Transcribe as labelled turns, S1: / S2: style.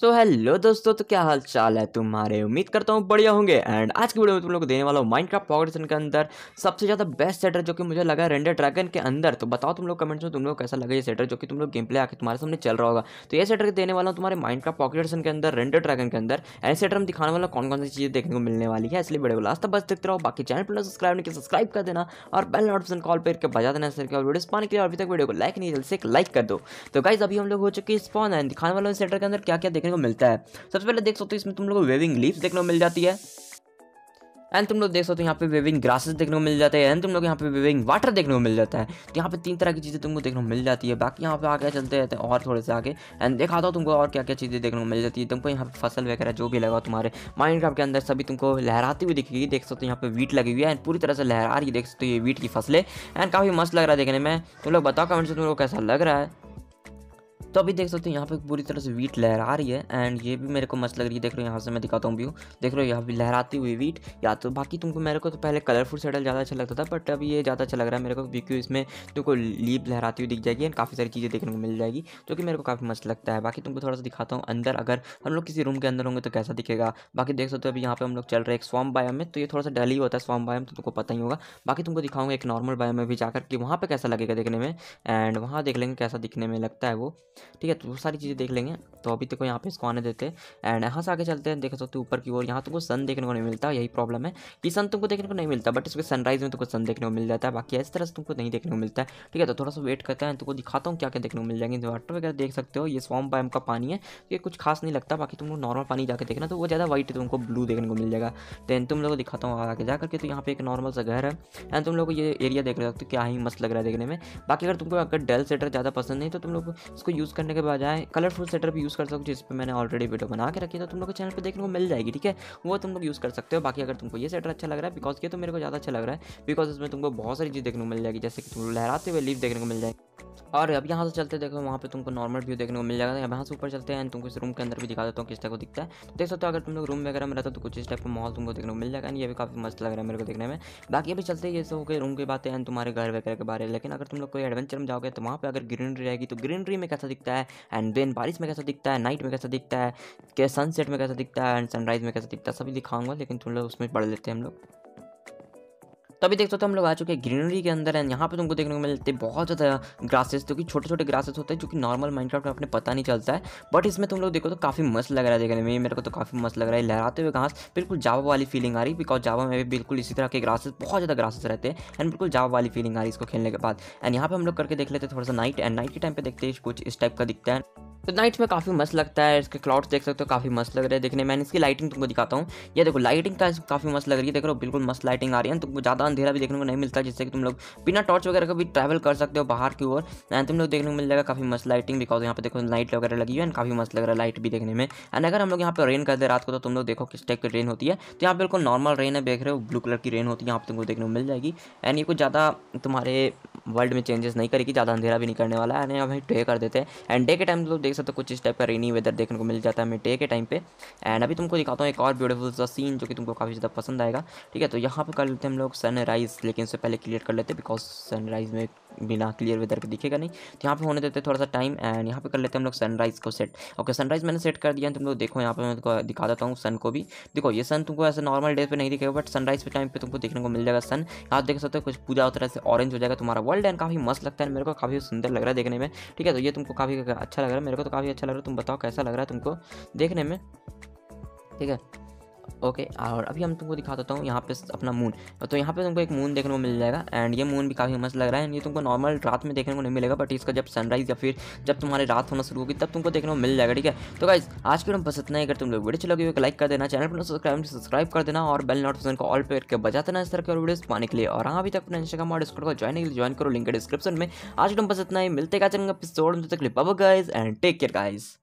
S1: so hello दोस्तों तो क्या हाल चाल है तुम्हारे उम्मीद करता हूँ बढ़िया होंगे एंड आज की वीडियो में तुम लोग देने वाला हूँ माइंड क्राफ्ट के अंदर सबसे ज़्यादा बेस्ट सेटर जो कि मुझे लगा रेंडर ड्रैगन के अंदर तो बताओ तुम लोग कमेंट्स में तुम लोग कैसा लगा ये सेटर जो कि तुम लोग गेम प्ले आके तुम्हारे सामने चल रहा होगा तो ये सेटर देने वाला हूँ तुम्हारे माइंड क्राफ्ट पॉकेटन के अंदर रेंडर ड्रैगन के अंदर ऐसे सेटर हम दिखाने वाला कौन कौन सी चीज़ें देखने को मिलने वाली है इसलिए बड़े लास्ट तक बस देखते रहो बाकी चैनल पर सब्सक्राइब नहीं सब्सक्राइब कर देना और बेल नोटिफिकेशन कॉल पर करके बजा देना सर और वीडियो पाने के लिए अभी तक वीडियो को लाइक नहीं जल्द से लाइक कर दो तो गाइज अभी हम लोग हो चुके स्पॉन है दिखाने वाले सेटर के अंदर क्या क्या देखने को मिलता है सबसे पहले देख सकते हो इसमें तुम लोग को वेविंग लीव देखने को मिल जाती है एंड तुम लोग देख सकते हो यहाँ पे वेविंग ग्रासेस देखने को मिल जाते हैं एंड तुम लोग यहाँ पे वेविंग वाटर देखने को मिल जाता है तो यहाँ पे तीन तरह की चीज़ें तुमको देखने को मिल जाती है बाकी यहाँ पे आगे चलते रहते हैं और थोड़े से आगे एंड देखा था तुमको और क्या क्या चीज़ें देखने को मिल जाती है तुमको यहाँ पे फसल वगैरह जो भी लगा तुम्हारे माइंड के अंदर सभी तुमको लहराती हुई दिखेगी देख सकते हो यहाँ पे वीट लगी हुई है एंड पूरी तरह से लहरा रही देख सकते हो ये वीट की फसलें एंड काफ़ी मस्त लग रहा है देखने में तुम लोग बताओ कमेंट से तुम लोग कैसा लग रहा है तो अभी देख सकते हो यहाँ पे पूरी तरह से वीट लहरा रही है एंड ये भी मेरे को मस्त लग रही है देख रहे हो यहाँ से मैं दिखाता हूँ व्यू देख रहे हो यहाँ भी लहराती हुई वीट या तो बाकी तुमको मेरे को तो पहले कलरफुल सेटल ज़्यादा अच्छा लगता था बट अभी ये ज़्यादा अच्छा लग रहा है मेरे को क्योंकि इसमें तुमको तो लीप लहराती हुई दिख जाएगी एंड काफ़ी सारी चीज़ें देखने को मिल जाएगी जो कि मेरे को काफ़ी मस्त लगता है बाकी तुमको थोड़ा सा दिखाता हूँ अंदर अगर हम लोग किसी रूम के अंदर होंगे तो कैसा दिखेगा बाकी देख सकते हो अभी यहाँ पे हम लोग चल रहे हैं एक स्वाम बायम में तो ये थोड़ा सा डल ही होता है स्वाम बायम तो तुमको पता ही होगा बाकी तुमको दिखाऊंगा एक नॉर्मल बायम में भी जाकर कि वहाँ पर कैसा लगेगा देखने में एंड वहाँ देख लेंगे कैसा दिखने में लगता है वो ठीक है तो वो सारी चीज़ें देख लेंगे तो अभी तक यहाँ पे इसको आने देते हैं एंड यहाँ से आगे चलते हैं देख सकते हो तो ऊपर की ओर यहाँ तुमको सन देखने को नहीं मिलता यही प्रॉब्लम है कि सन तुमको देखने को नहीं मिलता बट इसके सनराइज में तुमको सन देखने को मिल जाता है बाकी इस तरह से तुमको नहीं देखने को मिलता है ठीक है तो थोड़ा सा वेट करता है तुमको दिखाता हूँ क्या क्या देखने को मिल जाएंगे वाटर वगैरह देख सकते हो ये स्वाम बायम का पानी है ये कुछ खास नहीं लगता बाकी तुम लोग नॉर्मल पानी जाकर देखना तो वो ज़्यादा वाइट है तुमको तो ब्लू देखने को मिल जाएगा दैन तुम लोग दिखाता हूँ आगे जाकर के तो यहाँ पे एक नॉर्मल सा घर है एंड तुम लोग ये एरिया देख सकते हो तो क्या ही मस्त लग रहा है देखने में बाकी अगर तुमको अगर डेल सेटर ज़्यादा पसंद नहीं तो तुम लोग इसको यूज़ यूज़ करने के बजाय कलरफुल सेटअप यूज़ कर हो जिस पर मैंने ऑलरेडी वीडियो बना के रखी है तो तुम लोग के चैनल पर देखने को मिल जाएगी ठीक है वो तुम लोग यूज़ कर सकते हो बाकी अगर तुमको ये सेटर अच्छा लग रहा है बिकॉज ये तो मेरे को ज़्यादा अच्छा लग रहा है बिकॉज इसमें तुमको बहुत सारी चीज़ देखने को मिल जाएगी जैसे कि तुम लहराते हुए लीव देखने को मिल जाएगी और अब यहाँ से चलते देखो वहाँ पे तुमको नॉर्मल व्यू देखने को मिल जाएगा अब यहाँ से ऊपर चलते हैं तुमको इस रूम के अंदर भी दिखा देता हूँ किस टाइप को दिखता है तो देख सकते हो अगर तुम लोग रूम वगैरह में रहते हो तो कुछ इस टाइप का माहौल तुमको देखने को मिल जाएगा ये भी काफ़ी मस्त लग रहा है मेरे को देखने में बाकी अभी चलते ये सब हो गए रूम की बातें एंड तुम्हारे घर वगैरह के बारे में लेकिन अगर तुम लोग कोई एडवेंचर में जाओगे तो वहाँ पर अगर ग्रीनरी रहेगी तो ग्रीनरी में कैसा दिखता है एंड देन बारिश में कैसा दिखता है नाइट में कैसा दिखता है के सनसेट में कैसा दिखता है एंड सनराइज़ में कैसा दिखता है सभी दिखाऊंगा लेकिन तुम लोग उसमें पढ़ लेते हैं हम लोग तो अभी देखते तो हम लोग आ चुके हैं ग्रीनरी के अंदर एंड यहाँ पे तुमको देखने को मिलते हैं बहुत ज़्यादा ग्रासेस जो कि छोटे छोटे ग्रासेस होते हैं जो कि नॉर्मल माइंड में अपने पता नहीं चलता है बट इसमें तुम लोग देखो तो काफ़ी मस्त लग रहा है देखने में मेरे को तो काफ़ी मस्त लग रहा है लहराते हुए घास बिल्कुल जावा वाली फीलिंग आ रही बिकॉज जावा में भी बिल्कुल इसी तरह के ग्रासेस बहुत ज़्यादा ग्रासेस रहते हैं एंड बिल्कुल जावा वाली फीलिंग आ रही इसको खेलने के बाद एंड यहाँ पे हम लोग करके देख लेते हैं थोड़ा सा नाइट एंड नाइट के टाइम पे देखते हैं कुछ इस टाइप का दिखता है तो नाइट में काफ़ी मस्त लगता है इसके क्लाउड्स देख सकते हो काफ़ी मस्त लग रहे हैं देखने मैंने इसकी लाइटिंग तुमको दिखाता हूँ ये देखो लाइटिंग का काफ़ी मस्त लग रही है देख रहे हो बिल्कुल मस्त लाइटिंग आ रही है तुमको ज़्यादा अंधेरा भी देखने को नहीं मिलता जिससे कि तुम लोग बिना टॉर्च वगैरह का भी ट्रैवल कर सकते हो बाहर की ओर एंड तुम लोग देखने को मिल जाएगा काफ़ी मस्त लाइटिंग बिकॉज तो यहाँ पे देखो लाइट वगैरह लगी हुई है काफ़ी मस्त लग रहा है लाइट भी देखने में एंड अगर हम लोग यहाँ पर रेन कर दे रात को तो तुम लोग देखो किस टाइप की रेन होती है तो यहाँ बिल्कुल नॉर्मल रेन है देख रहे हो ब्लू कलर की रेन होती है यहाँ पर तुमको देखने को मिल जाएगी एंड ये कुछ ज़्यादा तुम्हारे वर्ल्ड में चेंजेस नहीं करेगी ज़्यादा अंधेरा भी नहीं करने वाला है यहाँ हमें डे कर देते हैं एंड डे के टाइम लोग तो देख सकते हो कुछ इस टाइप का रेनी वेदर देखने को मिल जाता है हमें डे के टाइम पे एंड अभी तुमको दिखाता हूँ एक और ब्यूटीफुल सा सीन जो कि तुमको काफ़ी ज़्यादा पसंद आएगा ठीक है तो यहाँ पर कर लेते हैं हम लोग सनराइज़ लेकिन उससे पहले क्लियर कर लेते हैं बिकॉज सनराइज़ में बिना क्लियर वेदर के दिखेगा नहीं तो यहाँ पे होने देते थोड़ा सा टाइम एंड यहाँ पे कर लेते हैं हम लोग सनराइज़ को सेट ओके सनराइज़ मैंने सेट कर दिया तुम लोग देखो यहाँ पे मैं तुमको दिखा देता हूँ सन को भी देखो ये सन तुमको ऐसे नॉर्मल डे पे नहीं दिखेगा बट सनराइज़ के टाइम पे तुमको देखने को मिल जाएगा सन यहाँ देख सकते हो कुछ पूजा उतरा से ऑरेंज हो जाएगा तुम्हारा वर्ल्ड एंड काफ़ी मस्त लगता है मेरे को काफ़ी सुंदर लग रहा है देखने में ठीक है तो ये तुमको काफ़ी अच्छा लग रहा है मेरे को तो काफ़ी अच्छा लग रहा है तुम बताओ कैसा लग रहा है तुमको देखने में ठीक है ओके और अभी हम तुमको दिखा देता हूँ यहाँ पे अपना मून तो यहाँ पे तुमको एक मून देखने को मिल जाएगा एंड ये मून भी काफ़ी मस्त लग रहा है ये तुमको नॉर्मल रात में देखने को नहीं मिलेगा बट इसका जब सनराइज या फिर जब तुम्हारी रात होना शुरू होगी तब तुमको देखने को मिल जाएगा ठीक है तो गाइज आज के बस इतना ही अगर तुम लोग वीडियो चलोगे एक लाइक कर देना चैनल पर सब्सक्राइब सब्सक्राइब कर देना और बेल नोटिफिकेशन को ऑल पे करके बजा देना इस तरह के वीडियो पाने के लिए और हाँ अभी तक अपने इंस्टाग्राम और डिस्कॉर्ड को ज्वाइन के लिए ज्वाइन करो लिंक डिस्क्रिप्शन में आज के बस इतना ही मिलते चलेंगे guys and take care guys